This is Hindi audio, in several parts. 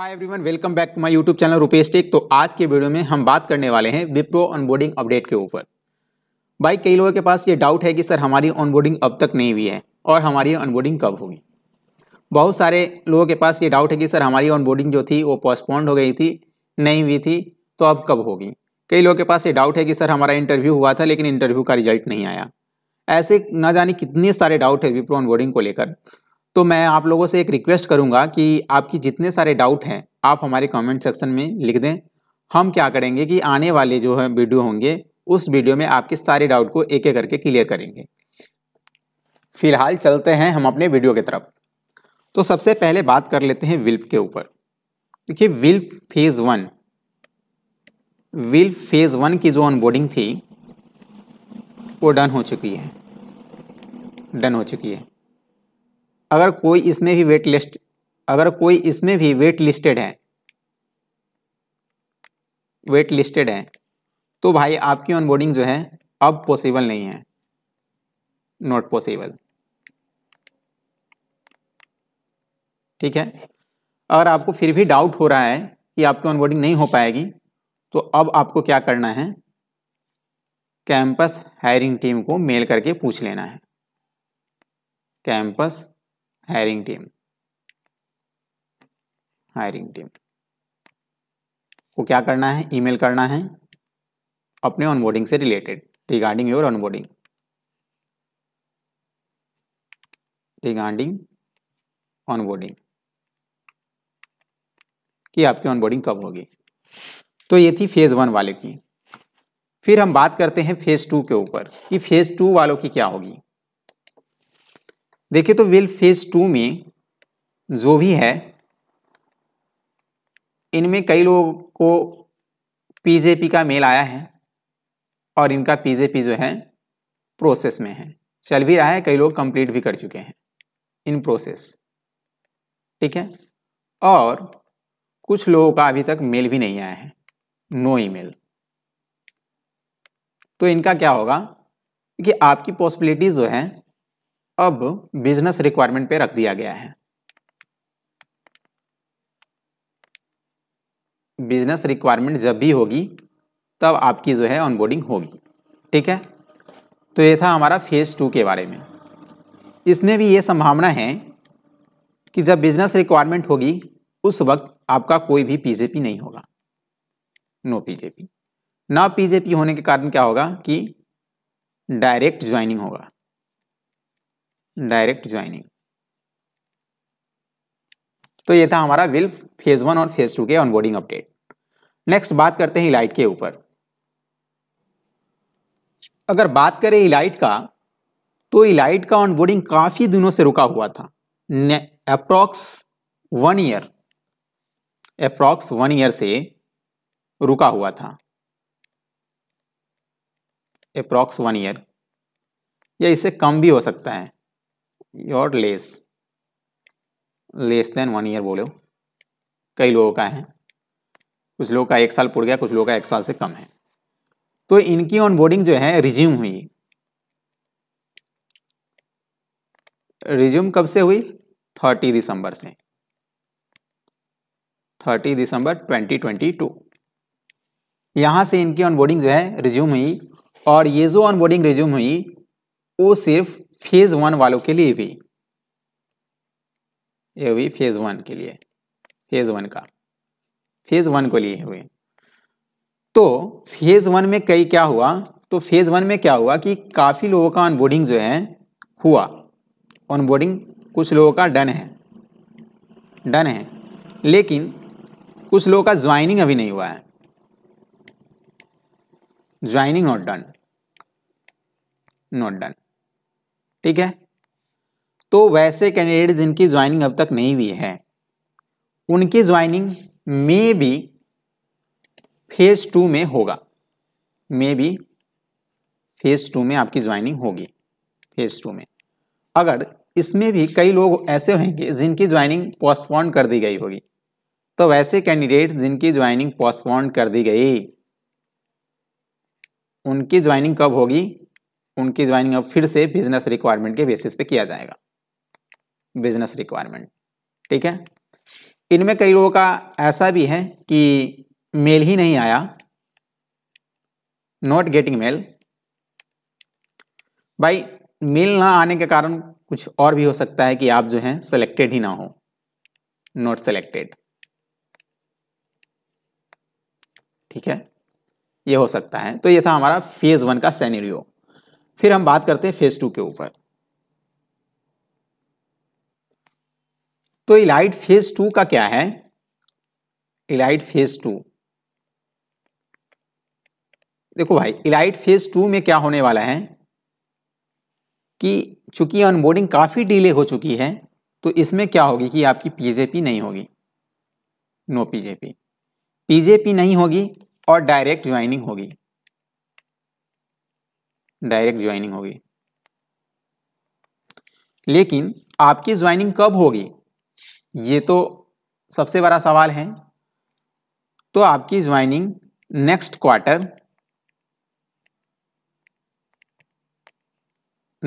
hi everyone welcome back to my YouTube channel Rupesh tech तो आज के वीडियो में हम बात करने वाले हैं विप्रो ऑनबोर्डिंग अपडेट के ऊपर भाई कई लोगों के पास ये डाउट है कि सर हमारी ऑनबोर्डिंग अब तक नहीं हुई है और हमारी ऑनबोर्डिंग कब होगी बहुत सारे लोगों के पास ये डाउट है कि सर हमारी ऑनबोर्डिंग जो थी वो पोस्टपोन्ड हो गई थी नहीं हुई थी तो अब कब होगी कई लोगों के पास ये डाउट है कि सर हमारा इंटरव्यू हुआ था लेकिन इंटरव्यू का रिजल्ट नहीं आया ऐसे ना जाने कितने सारे डाउट है विप्रो ऑनबोर्डिंग को लेकर तो मैं आप लोगों से एक रिक्वेस्ट करूंगा कि आपकी जितने सारे डाउट हैं आप हमारे कमेंट सेक्शन में लिख दें हम क्या करेंगे कि आने वाले जो है वीडियो होंगे उस वीडियो में आपके सारे डाउट को एक एक करके क्लियर करेंगे फिलहाल चलते हैं हम अपने वीडियो की तरफ तो सबसे पहले बात कर लेते हैं विल्प के ऊपर देखिए WILP phase one WILP phase one की जो ऑनबोर्डिंग थी वो डन हो चुकी है डन हो चुकी है अगर कोई इसमें भी वेट लिस्ट अगर कोई इसमें भी वेट लिस्टेड है वेट लिस्टेड है तो भाई आपकी ऑनबोर्डिंग जो है अब पॉसिबल नहीं है नॉट पॉसिबल ठीक है अगर आपको फिर भी डाउट हो रहा है कि आपकी ऑनबोर्डिंग नहीं हो पाएगी तो अब आपको क्या करना है कैंपस हायरिंग टीम को मेल करके पूछ लेना है campus hiring team hiring team को क्या करना है ईमेल करना है अपने ऑनबोर्डिंग से related regarding your onboarding regarding onboarding कि आपकी ऑनबोर्डिंग कब होगी तो ये थी फेज वन वाले की फिर हम बात करते हैं फेज टू के ऊपर कि फेज टू वालों की क्या होगी देखिए तो विल फेज टू में जो भी है इनमें कई लोगों को पीजेपी का मेल आया है और इनका पीजेपी जो है प्रोसेस में है चल भी रहा है कई लोग कंप्लीट भी कर चुके हैं इन प्रोसेस ठीक है और कुछ लोगों का अभी तक मेल भी नहीं आया है नो ईमेल तो इनका क्या होगा कि आपकी पॉसिबिलिटीज जो है अब बिजनेस रिक्वायरमेंट पे रख दिया गया है बिजनेस रिक्वायरमेंट जब भी होगी तब आपकी जो है ऑनबोर्डिंग होगी ठीक है तो ये था हमारा फेज़ टू के बारे में इसमें भी ये संभावना है कि जब बिजनेस रिक्वायरमेंट होगी उस वक्त आपका कोई भी पीजेपी नहीं होगा नो पीजेपी ना पीजेपी होने के कारण क्या होगा कि डायरेक्ट ज्वाइनिंग होगा डायरेक्ट ज्वाइनिंग तो ये था हमारा विल्फ फेज वन और फेज टू के ऑनबोर्डिंग अपडेट नेक्स्ट बात करते हैं इलाइट के ऊपर अगर बात करें इलाइट का तो इलाइट का ऑनबोर्डिंग काफी दिनों से रुका हुआ था approx one year approx one year से रुका हुआ था अप्रॉक्स वन ईयर या इससे कम भी हो सकता है your less less than one year बोलो कई लोगों का है कुछ लोगों का एक साल पुड़ गया कुछ लोगों का एक साल से कम है तो इनकी ऑनबोर्डिंग जो है रिज्यूम हुई रिज्यूम कब से हुई थर्टी दिसंबर से thirty December twenty twenty two यहां से इनकी ऑनबोर्डिंग जो है रिज्यूम हुई और ये जो ऑनबोर्डिंग रिज्यूम हुई वो सिर्फ फेज वन वालों के लिए भी ये हुई फेज वन के लिए फेज वन का फेज वन को लिए हुए तो फेज वन में कई क्या हुआ तो फेज वन में क्या हुआ कि काफी लोगों का ऑनबोर्डिंग जो है हुआ ऑनबोर्डिंग कुछ लोगों का डन है डन है लेकिन कुछ लोगों का ज्वाइनिंग अभी नहीं हुआ है joining not done not done ठीक है तो वैसे कैंडिडेट जिनकी ज्वाइनिंग अब तक नहीं हुई है उनकी joining maybe phase two में होगा मे बी फेज टू में आपकी ज्वाइनिंग होगी फेज टू में अगर इसमें भी कई लोग ऐसे होंगे जिनकी ज्वाइनिंग पोस्टपोन कर दी गई होगी तो वैसे कैंडिडेट जिनकी ज्वाइनिंग पोस्टपोन कर दी गई उनकी ज्वाइनिंग कब होगी उनकी ज्वाइनिंग अब फिर से बिजनेस रिक्वायरमेंट के बेसिस पे किया जाएगा बिजनेस रिक्वायरमेंट ठीक है इनमें कई लोगों का ऐसा भी है कि मेल ही नहीं आया नॉट गेटिंग मेल भाई मेल ना आने के कारण कुछ और भी हो सकता है कि आप जो हैं सेलेक्टेड ही ना हो नॉट सेलेक्टेड ठीक है ये हो सकता है तो ये था हमारा फेज वन का सैन्यो फिर हम बात करते हैं फेज टू के ऊपर तो इलाइट फेज टू का क्या है इलाइट फेज टू देखो भाई इलाइट फेज टू में क्या होने वाला है कि चूंकि ऑनबोर्डिंग काफ़ी डिले हो चुकी है तो इसमें क्या होगी कि आपकी पीजेपी नहीं होगी नो पीजेपी पीजेपी नहीं होगी और डायरेक्ट ज्वाइनिंग होगी डायरेक्ट ज्वाइनिंग होगी लेकिन आपकी ज्वाइनिंग कब होगी ये तो सबसे बड़ा सवाल है तो आपकी joining next quarter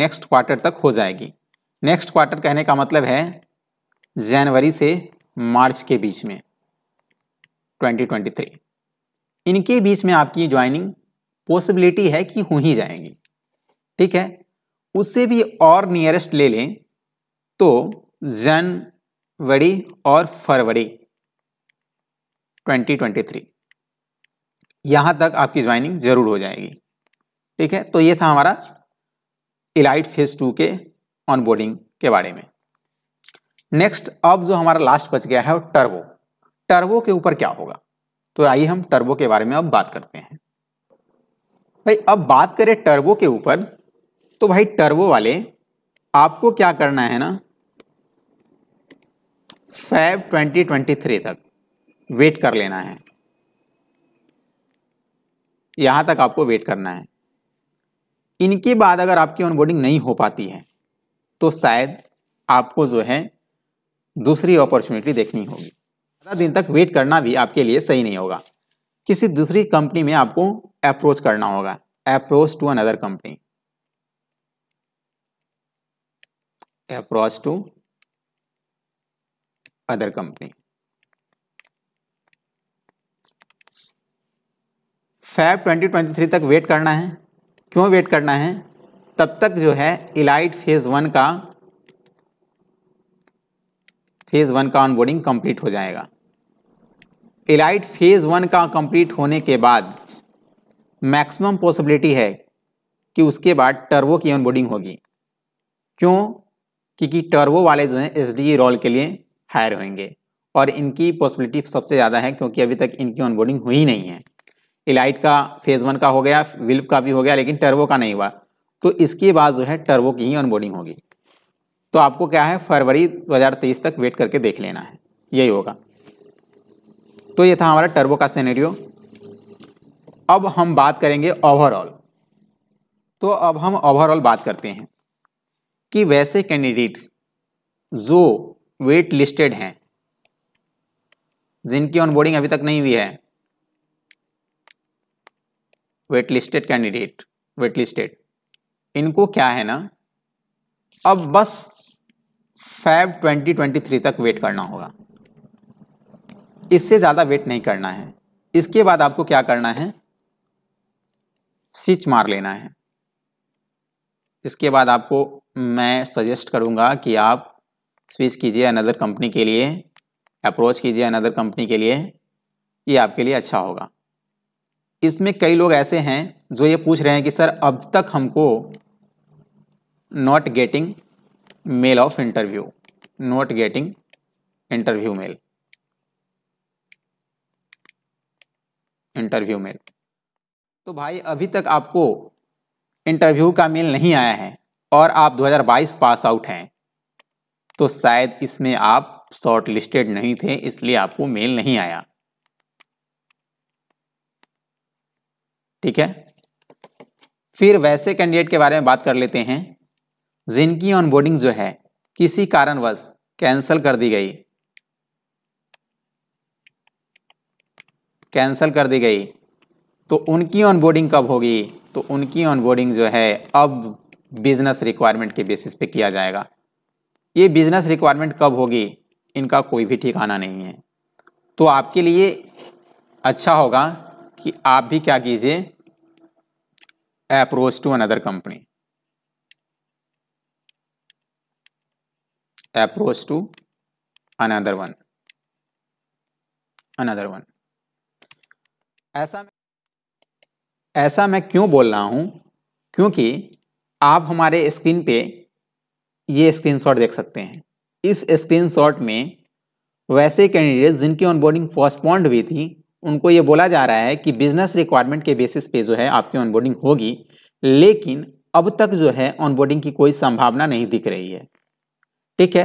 next quarter तक हो जाएगी नेक्स्ट क्वार्टर कहने का मतलब है जनवरी से मार्च के बीच में 2023 इनके बीच में आपकी ज्वाइनिंग पॉसिबिलिटी है कि हो ही जाएंगी ठीक है उससे भी और नियरेस्ट ले लें तो जनवरी और फरवरी 2023 यहां तक आपकी ज्वाइनिंग जरूर हो जाएगी ठीक है तो ये था हमारा इलाइट फेज टू के ऑनबोर्डिंग के बारे में नेक्स्ट अब जो हमारा लास्ट बच गया है वो टर्बो टर्बो के ऊपर क्या होगा तो आइए हम टर्बो के बारे में अब बात करते हैं भाई अब बात करें टर्बो के ऊपर तो भाई टर्बो वाले आपको क्या करना है ना फैब 2023 तक वेट कर लेना है यहां तक आपको वेट करना है इनके बाद अगर आपकी ऑनबोर्डिंग नहीं हो पाती है तो शायद आपको जो है दूसरी अपॉर्चुनिटी देखनी होगी ज़्यादा दिन तक वेट करना भी आपके लिए सही नहीं होगा किसी दूसरी कंपनी में आपको अप्रोच करना होगा approach to another company approach to other company Feb 2023 तक वेट करना है क्यों वेट करना है तब तक जो है इलाइट फेज वन का फेज वन का ऑनबोर्डिंग कंप्लीट हो जाएगा इलाइट फेज वन का कंप्लीट होने के बाद मैक्सिमम पॉसिबिलिटी है कि उसके बाद टर्बो की ऑनबोर्डिंग होगी क्यों क्योंकि टर्बो वाले जो हैं एस रोल e के लिए हायर होंगे और इनकी पॉसिबिलिटी सबसे ज़्यादा है क्योंकि अभी तक इनकी ऑनबोर्डिंग हुई नहीं है इलाइट का फेज़ वन का हो गया विल्फ का भी हो गया लेकिन टर्बो का नहीं हुआ तो इसके बाद जो है टर्बो की ही ऑनबोर्डिंग होगी तो आपको क्या है फरवरी 2023 तक वेट करके देख लेना है यही होगा तो ये था हमारा टर्बो का सैनरियो अब हम बात करेंगे ओवरऑल तो अब हम ओवरऑल बात करते हैं कि वैसे कैंडिडेट जो वेट लिस्टेड हैं जिनकी ऑनबोर्डिंग अभी तक नहीं हुई है wait listed candidate wait listed इनको क्या है ना अब बस फैब 2023 तक वेट करना होगा इससे ज़्यादा वेट नहीं करना है इसके बाद आपको क्या करना है स्विच मार लेना है इसके बाद आपको मैं सजेस्ट करूँगा कि आप स्विच कीजिए अनदर कंपनी के लिए अप्रोच कीजिए अनदर कंपनी के लिए ये आपके लिए अच्छा होगा इसमें कई लोग ऐसे हैं जो ये पूछ रहे हैं कि सर अब तक हमको not getting mail of interview not getting interview mail interview mail तो भाई अभी तक आपको इंटरव्यू का मेल नहीं आया है और आप 2022 पास आउट हैं तो शायद इसमें आप शॉर्ट लिस्टेड नहीं थे इसलिए आपको मेल नहीं आया ठीक है फिर वैसे कैंडिडेट के बारे में बात कर लेते हैं जिनकी ऑनबोर्डिंग जो है किसी कारणवश कैंसिल कर दी गई कैंसिल कर दी गई तो उनकी ऑनबोर्डिंग कब होगी तो उनकी ऑनबोर्डिंग जो है अब बिजनेस रिक्वायरमेंट के बेसिस पे किया जाएगा ये बिजनेस रिक्वायरमेंट कब होगी इनका कोई भी ठिकाना नहीं है तो आपके लिए अच्छा होगा कि आप भी क्या कीजिए approach to another company approach to another one another one ऐसा ऐसा मैं क्यों बोल रहा हूँ क्योंकि आप हमारे स्क्रीन पे ये स्क्रीनशॉट देख सकते हैं इस स्क्रीनशॉट में वैसे कैंडिडेट जिनकी ऑनबोर्डिंग पोस्टपॉन्ड हुई थी उनको ये बोला जा रहा है कि बिजनेस रिक्वायरमेंट के बेसिस पे जो है आपकी ऑनबोर्डिंग होगी लेकिन अब तक जो है ऑनबोर्डिंग की कोई संभावना नहीं दिख रही है ठीक है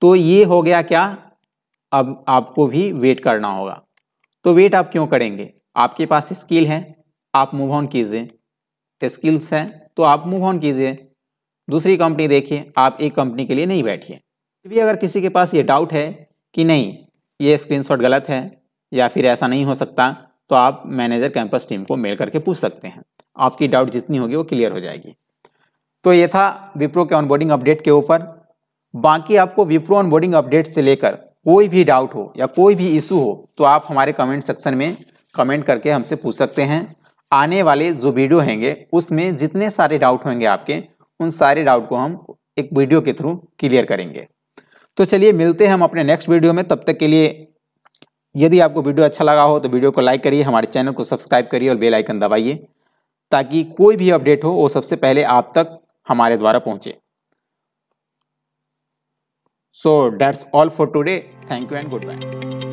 तो ये हो गया क्या अब आपको भी वेट करना होगा तो वेट आप क्यों करेंगे आपके पास स्किल है आप मूव ऑन कीजिए स्किल्स है तो आप मूव ऑन कीजिए दूसरी कंपनी देखिए आप एक कंपनी के लिए नहीं बैठिए भी अगर किसी के पास ये डाउट है कि नहीं ये स्क्रीनशॉट गलत है या फिर ऐसा नहीं हो सकता तो आप मैनेजर कैंपस टीम को मेल करके पूछ सकते हैं आपकी डाउट जितनी होगी वो क्लियर हो जाएगी तो ये था विप्रो के ऑनबोर्डिंग अपडेट के ऊपर बाकी आपको विप्रो ऑनबोर्डिंग अपडेट से लेकर कोई भी डाउट हो या कोई भी इशू हो तो आप हमारे कमेंट सेक्शन में कमेंट करके हमसे पूछ सकते हैं आने वाले जो वीडियो होंगे उसमें जितने सारे डाउट होंगे आपके उन सारे डाउट को हम एक वीडियो के थ्रू क्लियर करेंगे तो चलिए मिलते हैं हम अपने नेक्स्ट वीडियो में तब तक के लिए यदि आपको वीडियो अच्छा लगा हो तो वीडियो को लाइक करिए हमारे चैनल को सब्सक्राइब करिए और बेल आइकन दबाइए ताकि कोई भी अपडेट हो वो सबसे पहले आप तक हमारे द्वारा पहुंचे so that's all for today thank you and good bye